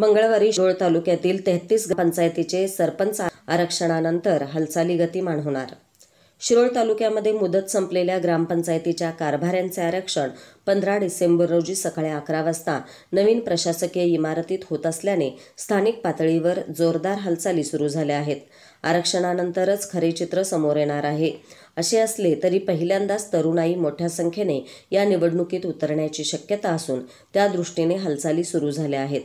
मंगळवारी शिरोळ तालुक्यातील तेहतीस पंचायतीचे सरपंच आरक्षणानंतर हालचाली गतिमान होणार शिरोळ तालुक्यामध्ये मुदत संपलेल्या ग्रामपंचायतीच्या कारभाऱ्यांचे आरक्षण पंधरा डिसेंबर रोजी सकाळी अकरा वाजता नवीन प्रशासकीय इमारतीत होत असल्याने स्थानिक पातळीवर जोरदार हालचाली सुरू झाल्या आहेत आरक्षणानंतरच खरे चित्र समोर येणार आहे असे असले तरी पहिल्यांदाच तरुणाई मोठ्या संख्येने या निवडणुकीत उतरण्याची शक्यता असून त्या दृष्टीने हालचाली सुरू झाल्या आहेत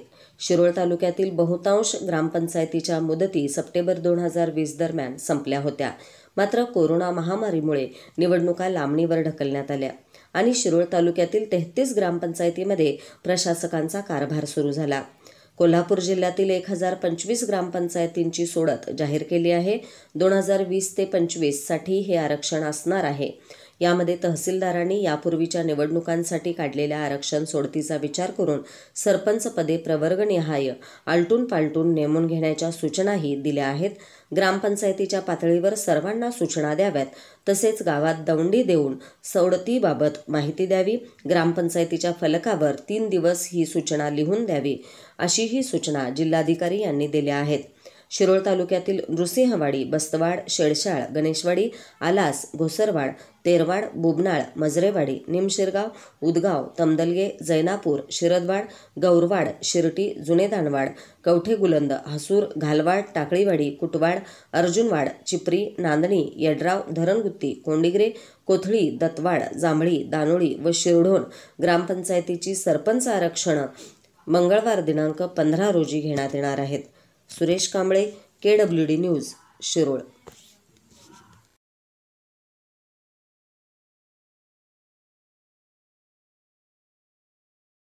शिरोळ तालुक्यातील बहुतांश ग्रामपंचायतीच्या मुदती सप्टेंबर दोन हजार वीस दरम्यान संपल्या होत्या मात्र कोरोना महामारीमुळे निवडणुका लांबणीवर ढकलण्यात आल्या आणि शिरोळ तालुक्यातील तेहतीस ग्रामपंचायतीमध्ये प्रशासकांचा कारभार सुरू झाला कोल्हापूर जिल्ह्यातील एक हजार पंचवीस ग्रामपंचायतींची सोडत जाहीर केली आहे दोन हजार वीस ते साठी हे आरक्षण असणार आहे यामध्ये तहसीलदारांनी यापूर्वीच्या निवडणुकांसाठी काढलेल्या आरक्षण सोडतीचा विचार करून सरपंचपदे प्रवर्गनिहाय आलटून पालटून नेमून घेण्याच्या सूचनाही दिल्या आहेत ग्रामपंचायतीच्या पातळीवर सर्वांना सूचना द्याव्यात तसेच गावात दौंडी देऊन सवडतीबाबत माहिती द्यावी ग्रामपंचायतीच्या फलकावर तीन दिवस ही सूचना लिहून द्यावी अशी ही सूचना जिल्हाधिकारी यांनी दिल्या आहेत शिरोळ तालुक्यातील नृसिंहवाडी बस्तवाड शेडशाळ गणेशवाडी आलास घोसरवाड तेरवाड बुबनाळ मजरेवाडी निमशिरगाव उदगाव तमदलगे जैनापूर शिरदवाड गौरवाड शिर्टी कवठे गुलंद हसूर घालवाड टाकळीवाडी कुटवाड अर्जुनवाड चिपरी नांदणी यड्राव धरणगुत्ती कोंडिग्रे कोथळी दत्तवाड जांभळी दानोळी व शिरढोण ग्रामपंचायतीची सरपंच आरक्षणं मंगळवार दिनांक पंधरा रोजी घेण्यात येणार आहेत Suresh Kamble K W D news Shirol